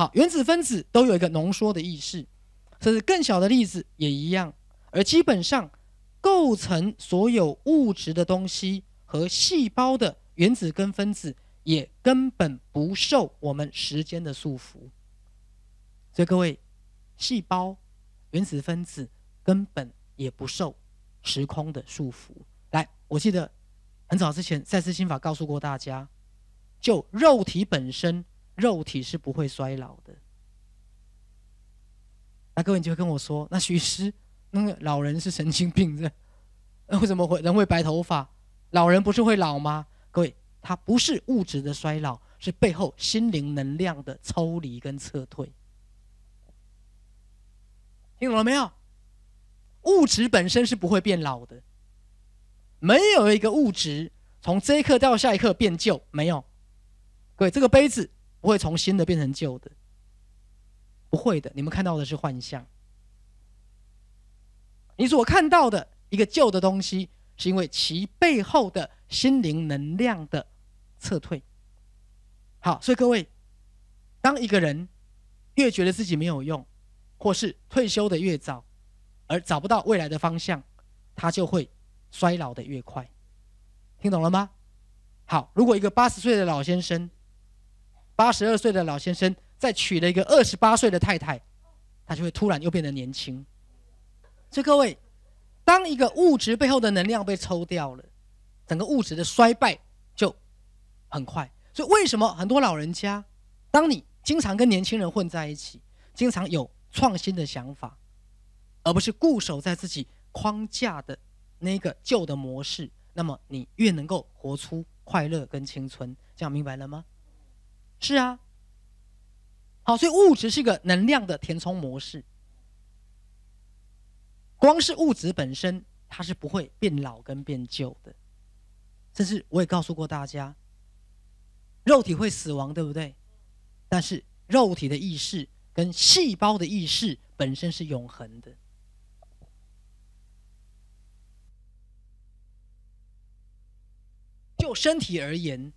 好，原子分子都有一个浓缩的意识，甚至更小的粒子也一样。而基本上，构成所有物质的东西和细胞的原子跟分子，也根本不受我们时间的束缚。所以各位，细胞、原子、分子根本也不受时空的束缚。来，我记得很早之前赛斯心法告诉过大家，就肉体本身。肉体是不会衰老的。那各位你就会跟我说：“那徐师，那个老人是神经病子，那为什么会人会白头发？老人不是会老吗？”各位，他不是物质的衰老，是背后心灵能量的抽离跟撤退。听懂了没有？物质本身是不会变老的，没有一个物质从这一刻到下一刻变旧，没有。各位，这个杯子。不会从新的变成旧的，不会的。你们看到的是幻象。你所看到的一个旧的东西，是因为其背后的心灵能量的撤退。好，所以各位，当一个人越觉得自己没有用，或是退休的越早，而找不到未来的方向，他就会衰老的越快。听懂了吗？好，如果一个八十岁的老先生，八十二岁的老先生再娶了一个二十八岁的太太，他就会突然又变得年轻。所以各位，当一个物质背后的能量被抽掉了，整个物质的衰败就很快。所以为什么很多老人家，当你经常跟年轻人混在一起，经常有创新的想法，而不是固守在自己框架的那个旧的模式，那么你越能够活出快乐跟青春。这样明白了吗？是啊，好，所以物质是一个能量的填充模式。光是物质本身，它是不会变老跟变旧的。甚至我也告诉过大家，肉体会死亡，对不对？但是肉体的意识跟细胞的意识本身是永恒的。就身体而言。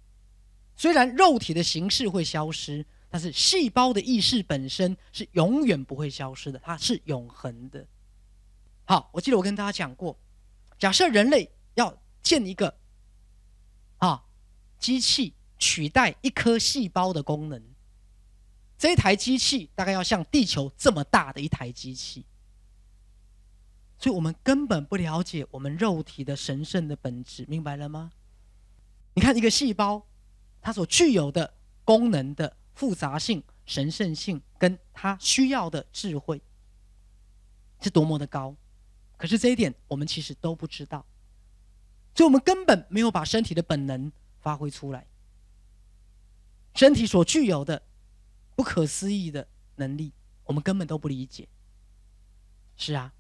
虽然肉体的形式会消失，但是细胞的意识本身是永远不会消失的，它是永恒的。好，我记得我跟大家讲过，假设人类要建一个啊机器取代一颗细胞的功能，这一台机器大概要像地球这么大的一台机器，所以我们根本不了解我们肉体的神圣的本质，明白了吗？你看一个细胞。它所具有的功能的复杂性、神圣性，跟它需要的智慧，是多么的高！可是这一点我们其实都不知道，所以我们根本没有把身体的本能发挥出来。身体所具有的不可思议的能力，我们根本都不理解。是啊。